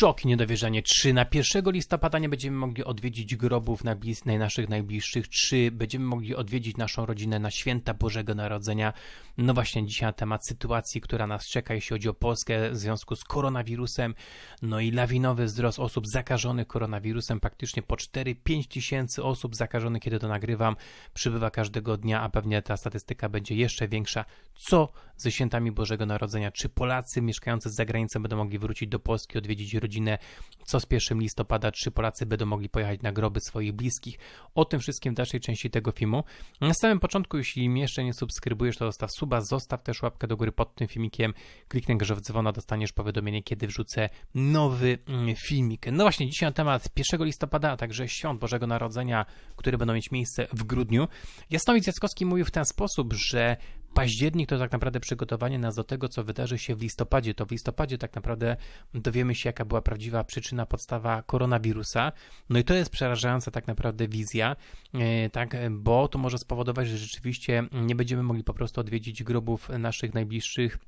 szok i niedowierzanie. Czy na 1 listopada nie będziemy mogli odwiedzić grobów na naszych najbliższych? Czy będziemy mogli odwiedzić naszą rodzinę na święta Bożego Narodzenia? No właśnie dzisiaj na temat sytuacji, która nas czeka, jeśli chodzi o Polskę w związku z koronawirusem. No i lawinowy wzrost osób zakażonych koronawirusem, praktycznie po 4-5 tysięcy osób zakażonych, kiedy to nagrywam, przybywa każdego dnia, a pewnie ta statystyka będzie jeszcze większa. Co ze świętami Bożego Narodzenia? Czy Polacy mieszkający za granicą będą mogli wrócić do Polski, odwiedzić rodzinę? Co z 1 listopada? Czy Polacy będą mogli pojechać na groby swoich bliskich? O tym wszystkim w dalszej części tego filmu. Na samym początku, jeśli jeszcze nie subskrybujesz, to zostaw suba, zostaw też łapkę do góry pod tym filmikiem, kliknij w dzwona, dostaniesz powiadomienie, kiedy wrzucę nowy mm, filmik. No właśnie, dzisiaj na temat 1 listopada, a także świąt Bożego Narodzenia, które będą mieć miejsce w grudniu. Jasnowidz Jackowski mówił w ten sposób, że Październik to tak naprawdę przygotowanie nas do tego, co wydarzy się w listopadzie. To w listopadzie tak naprawdę dowiemy się, jaka była prawdziwa przyczyna, podstawa koronawirusa. No i to jest przerażająca tak naprawdę wizja, e, tak, bo to może spowodować, że rzeczywiście nie będziemy mogli po prostu odwiedzić grobów naszych najbliższych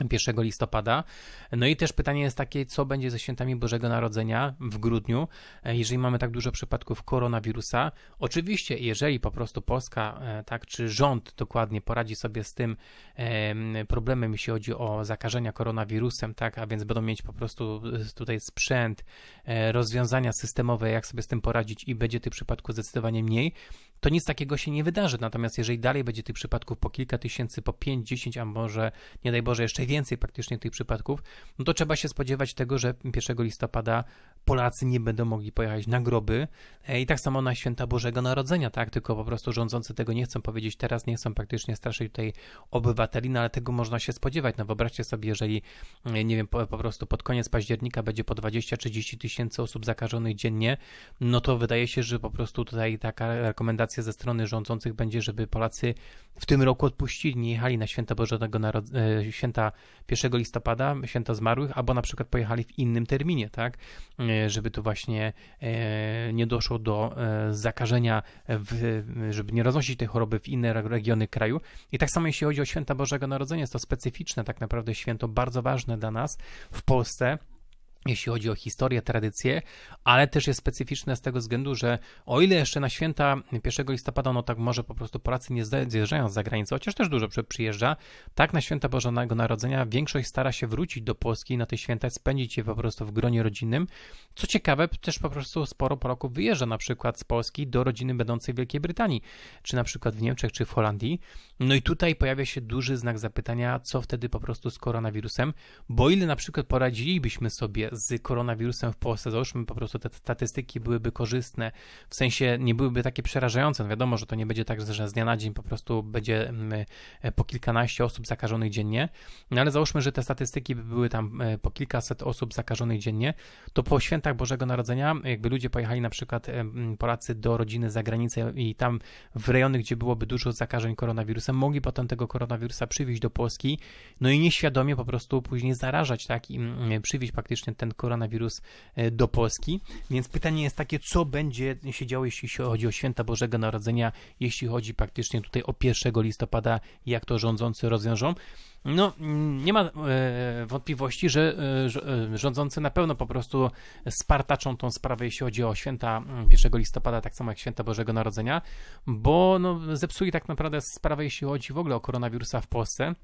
1 listopada. No i też pytanie jest takie, co będzie ze świętami Bożego Narodzenia w grudniu, e, jeżeli mamy tak dużo przypadków koronawirusa. Oczywiście, jeżeli po prostu Polska, e, tak czy rząd dokładnie poradzi sobie z tym problemem, jeśli chodzi o zakażenia koronawirusem, tak, a więc będą mieć po prostu e, tutaj sprzęt, rozwiązania systemowe, jak sobie z tym poradzić i będzie tych przypadków zdecydowanie mniej, to nic takiego się nie wydarzy. Natomiast jeżeli dalej będzie tych przypadków po kilka tysięcy, po pięć, dziesięć, a może nie daj Boże jeszcze więcej praktycznie tych przypadków, no to trzeba się spodziewać tego, że 1 listopada Polacy nie będą mogli pojechać na groby e, i tak samo na święta Bożego Narodzenia, tak? Tylko po prostu rządzący tego nie chcą powiedzieć teraz, nie chcą praktycznie straszyć tutaj obywateli, no ale tego można się spodziewać. No wyobraźcie sobie, jeżeli, e, nie wiem, po, po prostu pod koniec października będzie po 20-30 tysięcy osób zakażonych dziennie, no to wydaje się, że po prostu tutaj taka rekomendacja komunikacja ze strony rządzących będzie, żeby Polacy w tym roku odpuścili, nie jechali na święta Bożego Narodzenia, święta 1 listopada, święta zmarłych, albo na przykład pojechali w innym terminie, tak, e, żeby tu właśnie e, nie doszło do e, zakażenia, w, żeby nie roznosić tej choroby w inne regiony kraju. I tak samo jeśli chodzi o święta Bożego Narodzenia, jest to specyficzne tak naprawdę święto, bardzo ważne dla nas w Polsce, jeśli chodzi o historię, tradycję, ale też jest specyficzne z tego względu, że o ile jeszcze na święta 1 listopada, no tak może po prostu Polacy nie zjeżdżają za granicę, chociaż też dużo przyjeżdża, tak na święta Bożonego Narodzenia większość stara się wrócić do Polski na te święta spędzić je po prostu w gronie rodzinnym. Co ciekawe, też po prostu sporo Polaków wyjeżdża na przykład z Polski do rodziny będącej w Wielkiej Brytanii, czy na przykład w Niemczech, czy w Holandii. No i tutaj pojawia się duży znak zapytania, co wtedy po prostu z koronawirusem, bo ile na przykład poradzilibyśmy sobie z koronawirusem w Polsce, załóżmy po prostu te statystyki byłyby korzystne, w sensie nie byłyby takie przerażające. No wiadomo, że to nie będzie tak, że z dnia na dzień po prostu będzie mm, e, po kilkanaście osób zakażonych dziennie, no ale załóżmy, że te statystyki by były tam e, po kilkaset osób zakażonych dziennie, to po świętach Bożego Narodzenia, e, jakby ludzie pojechali na przykład Polacy do rodziny za granicę i tam w rejony, gdzie byłoby dużo zakażeń koronawirusem, mogli potem tego koronawirusa przywieźć do Polski, no i nieświadomie po prostu później zarażać, tak, i przywieźć praktycznie ten ten koronawirus e, do Polski. Więc pytanie jest takie, co będzie się działo, jeśli chodzi o święta Bożego Narodzenia, jeśli chodzi praktycznie tutaj o 1 listopada, jak to rządzący rozwiążą. No, mm, nie ma e, wątpliwości, że e, rządzący na pewno po prostu spartaczą tą sprawę, jeśli chodzi o święta 1 mm, listopada, tak samo jak święta Bożego Narodzenia, bo no, zepsuli tak naprawdę sprawę, jeśli chodzi w ogóle o koronawirusa w Polsce.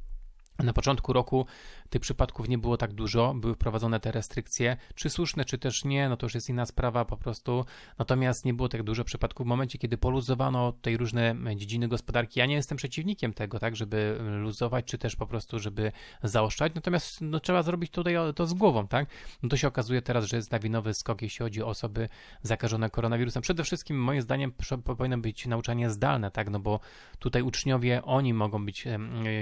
Na początku roku tych przypadków nie było tak dużo, były wprowadzone te restrykcje, czy słuszne, czy też nie, no to już jest inna sprawa po prostu. Natomiast nie było tak dużo przypadków w momencie, kiedy poluzowano tej różne dziedziny gospodarki. Ja nie jestem przeciwnikiem tego, tak, żeby luzować, czy też po prostu, żeby zaoszczać, natomiast no, trzeba zrobić tutaj to z głową, tak. No to się okazuje teraz, że jest nawinowy skok, jeśli chodzi o osoby zakażone koronawirusem. Przede wszystkim, moim zdaniem, powinno być nauczanie zdalne, tak, no bo tutaj uczniowie, oni mogą być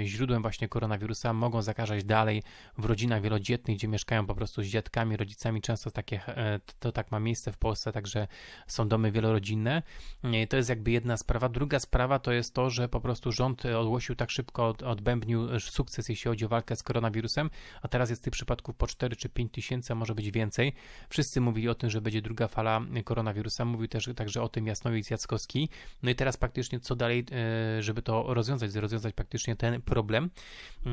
źródłem właśnie koronawirusa wirusa mogą zakażać dalej w rodzinach wielodzietnych, gdzie mieszkają po prostu z dziadkami, rodzicami. Często takie, e, to tak ma miejsce w Polsce, także są domy wielorodzinne. E, to jest jakby jedna sprawa. Druga sprawa to jest to, że po prostu rząd e, ogłosił tak szybko, odbębnił sukces, jeśli chodzi o walkę z koronawirusem, a teraz jest tych przypadków po 4 czy 5 tysięcy, a może być więcej. Wszyscy mówili o tym, że będzie druga fala koronawirusa. Mówił też także o tym Jasnowic Jackowski. No i teraz praktycznie co dalej, żeby to rozwiązać, rozwiązać praktycznie ten problem.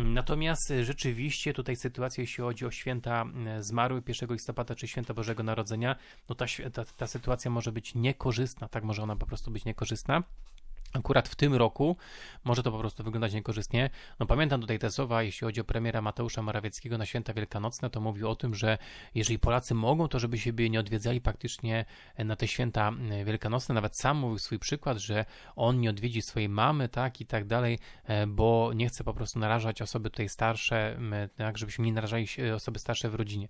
Natomiast rzeczywiście tutaj sytuacja, jeśli chodzi o święta zmarły 1 listopada czy święta Bożego Narodzenia, no ta, ta, ta sytuacja może być niekorzystna, tak może ona po prostu być niekorzystna. Akurat w tym roku może to po prostu wyglądać niekorzystnie. No pamiętam tutaj te słowa, jeśli chodzi o premiera Mateusza Morawieckiego na święta wielkanocne, to mówił o tym, że jeżeli Polacy mogą, to żeby siebie nie odwiedzali praktycznie na te święta e, wielkanocne. Nawet sam mówił swój przykład, że on nie odwiedzi swojej mamy, tak i tak dalej, e, bo nie chce po prostu narażać osoby tutaj starsze, tak, żebyśmy nie narażali e, osoby starsze w rodzinie.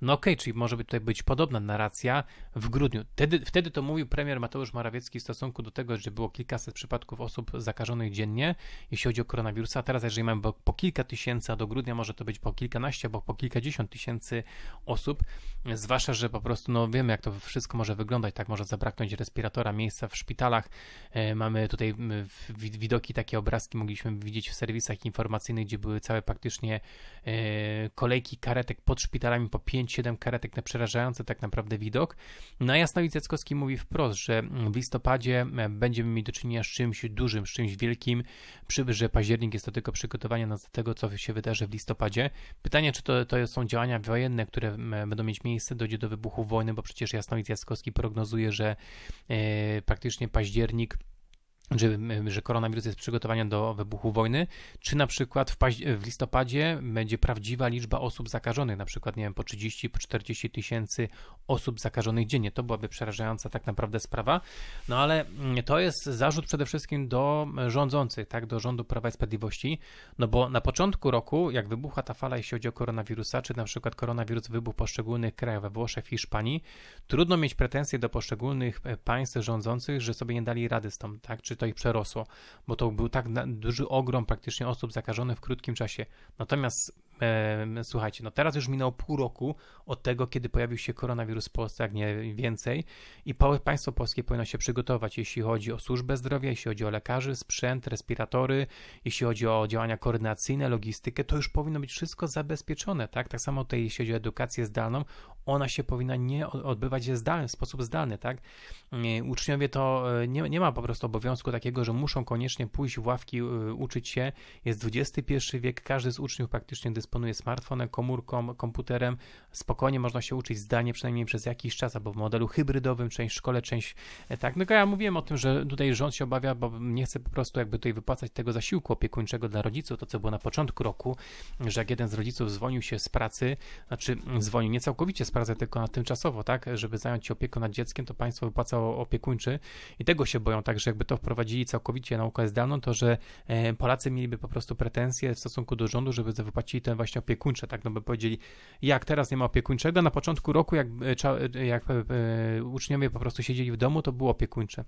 No okej, okay, czyli może tutaj być podobna narracja w grudniu. Wtedy, wtedy to mówił premier Mateusz Morawiecki w stosunku do tego, że było kilkaset przypadków osób zakażonych dziennie, jeśli chodzi o koronawirusa. Teraz, jeżeli mamy po kilka tysięcy, a do grudnia może to być po kilkanaście, bo po kilkadziesiąt tysięcy osób, zwłaszcza, że po prostu no, wiemy, jak to wszystko może wyglądać, tak może zabraknąć respiratora, miejsca w szpitalach. E, mamy tutaj widoki, takie obrazki mogliśmy widzieć w serwisach informacyjnych, gdzie były całe praktycznie e, kolejki karetek pod szpitalami, po 5-7 karetek na przerażający tak naprawdę widok. No a Jasnowic Jackowski mówi wprost, że w listopadzie e, będziemy mieli do czynienia z czymś dużym, z czymś wielkim. Przybył, że październik jest to tylko przygotowanie na tego, co się wydarzy w listopadzie. Pytanie, czy to, to są działania wojenne, które będą mieć miejsce, dojdzie do wybuchu wojny, bo przecież Jasnowid Jaskowski prognozuje, że e, praktycznie październik że, y, że koronawirus jest przygotowaniem do wybuchu wojny, czy na przykład w, w, listopadzie będzie prawdziwa liczba osób zakażonych, na przykład, nie wiem, po 30, po 40 tysięcy osób zakażonych dziennie. To byłaby przerażająca tak naprawdę sprawa, no ale mm, to jest zarzut przede wszystkim do rządzących, tak, do rządu Prawa i Sprawiedliwości, no bo na początku roku, jak wybuchła ta fala, jeśli chodzi o koronawirusa, czy na przykład koronawirus wybuchł w poszczególnych krajach, we Włoszech, Hiszpanii, trudno mieć pretensje do poszczególnych e, państw rządzących, że sobie nie dali rady z tą, tak, czy to ich przerosło, bo to był tak duży ogrom praktycznie osób zakażonych w krótkim czasie. Natomiast e, słuchajcie, no teraz już minęło pół roku od tego, kiedy pojawił się koronawirus w Polsce, jak nie więcej, i państwo polskie powinno się przygotować, jeśli chodzi o służbę zdrowia, jeśli chodzi o lekarzy, sprzęt, respiratory, jeśli chodzi o działania koordynacyjne, logistykę, to już powinno być wszystko zabezpieczone, tak? Tak samo tutaj, jeśli chodzi o edukację zdalną, ona się powinna nie odbywać zdalny, w sposób zdalny, tak? Mm, uczniowie to e, nie, nie ma po prostu obowiązku takiego, że muszą koniecznie pójść w ławki, e, uczyć się. Jest XXI wiek, każdy z uczniów praktycznie dysponuje smartfonem, komórką, komputerem. Spokojnie można się uczyć zdalnie przynajmniej przez jakiś czas, albo w modelu hybrydowym, część w szkole, część e, tak. No ja mówiłem o tym, że tutaj rząd się obawia, bo nie chce po prostu jakby tutaj wypłacać tego zasiłku opiekuńczego dla rodziców, to co było na początku roku, że jak jeden z rodziców dzwonił się z pracy, znaczy dzwonił mm, nie całkowicie z pracy, pracę tylko na tymczasowo, tak, żeby zająć się opieką nad dzieckiem, to państwo wypłacało opiekuńczy i tego się boją, tak, że jakby to wprowadzili całkowicie naukę zdalną, to że e, Polacy mieliby po prostu pretensje w stosunku do rządu, żeby wypłacili ten właśnie opiekuńcze, tak, no by powiedzieli, jak teraz nie ma opiekuńczego, na początku roku, jak, e, e, jak uczniowie po prostu siedzieli w domu, to było opiekuńcze.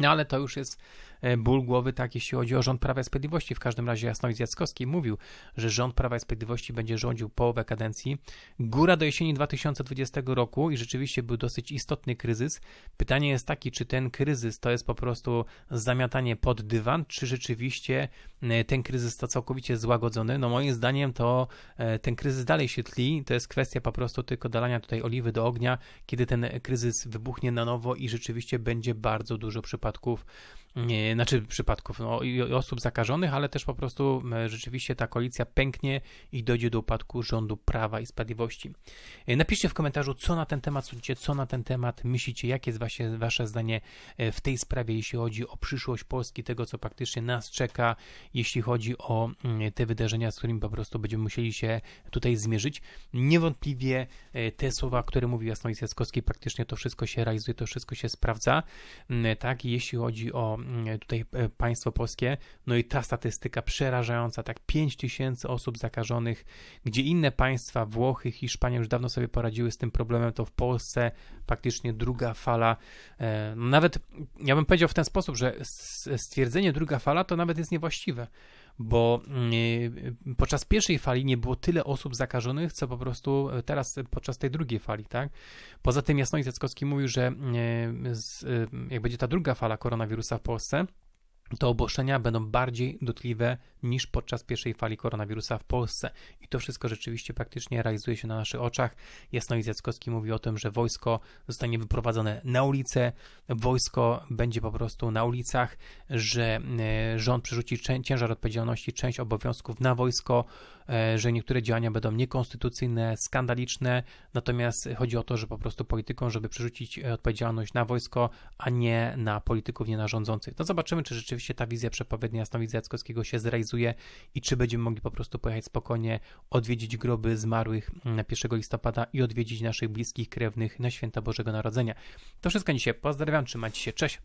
No ale to już jest e, ból głowy tak, jeśli chodzi o rząd Prawa i Sprawiedliwości. W każdym razie Jasnowic Jackowski mówił, że rząd Prawa i Sprawiedliwości będzie rządził połowę kadencji. Góra do jesieni 2020 roku i rzeczywiście był dosyć istotny kryzys. Pytanie jest takie, czy ten kryzys to jest po prostu zamiatanie pod dywan, czy rzeczywiście e, ten kryzys to całkowicie złagodzony? No moim zdaniem to e, ten kryzys dalej się tli. To jest kwestia po prostu tylko dalania tutaj oliwy do ognia, kiedy ten kryzys wybuchnie na nowo i rzeczywiście będzie bardzo dużo przypadków подков nie, znaczy przypadków no, i osób zakażonych, ale też po prostu e, rzeczywiście ta koalicja pęknie i dojdzie do upadku rządu Prawa i Sprawiedliwości. E, napiszcie w komentarzu, co na ten temat sądzicie, co na ten temat myślicie, jakie jest wasze, wasze zdanie e, w tej sprawie, jeśli chodzi o przyszłość Polski, tego, co praktycznie nas czeka, jeśli chodzi o mm, te wydarzenia, z którymi po prostu będziemy musieli się tutaj zmierzyć. Niewątpliwie te słowa, które mówi Jasnowic Jackowski, praktycznie to wszystko się realizuje, to wszystko się sprawdza. Mm, tak, jeśli chodzi o Mm, tutaj e, państwo polskie. No i ta statystyka przerażająca, tak 5 tysięcy osób zakażonych, gdzie inne państwa, Włochy, Hiszpania już dawno sobie poradziły z tym problemem, to w Polsce faktycznie druga fala, e, no nawet ja bym powiedział w ten sposób, że stwierdzenie druga fala to nawet jest niewłaściwe, bo mm, y, podczas pierwszej fali nie było tyle osób zakażonych, co po prostu e, teraz podczas tej drugiej fali, tak? Poza tym Jasnowiec Jackowski mówił, że mm, e, e, jak będzie ta druga fala koronawirusa w Polsce, to obostrzenia będą bardziej dotkliwe niż podczas pierwszej fali koronawirusa w Polsce. I to wszystko rzeczywiście praktycznie realizuje się na naszych oczach. Jasnoid Jackowski mówi o tym, że wojsko zostanie wyprowadzone na ulicę, wojsko będzie po prostu na ulicach, że e, rząd przerzuci ciężar odpowiedzialności, część obowiązków na wojsko, e, że niektóre działania będą niekonstytucyjne, skandaliczne, natomiast chodzi o to, że po prostu politykom, żeby przerzucić e, odpowiedzialność na wojsko, a nie na polityków, nie na rządzących. To zobaczymy, czy rzeczywiście rzeczywiście ta wizja przepowiednia Jasnowidza Jackowskiego się zrealizuje i czy będziemy mogli po prostu pojechać spokojnie, odwiedzić groby zmarłych na mm, 1 listopada i odwiedzić naszych bliskich krewnych na święta Bożego Narodzenia. To wszystko dzisiaj. Pozdrawiam, trzymajcie się, cześć!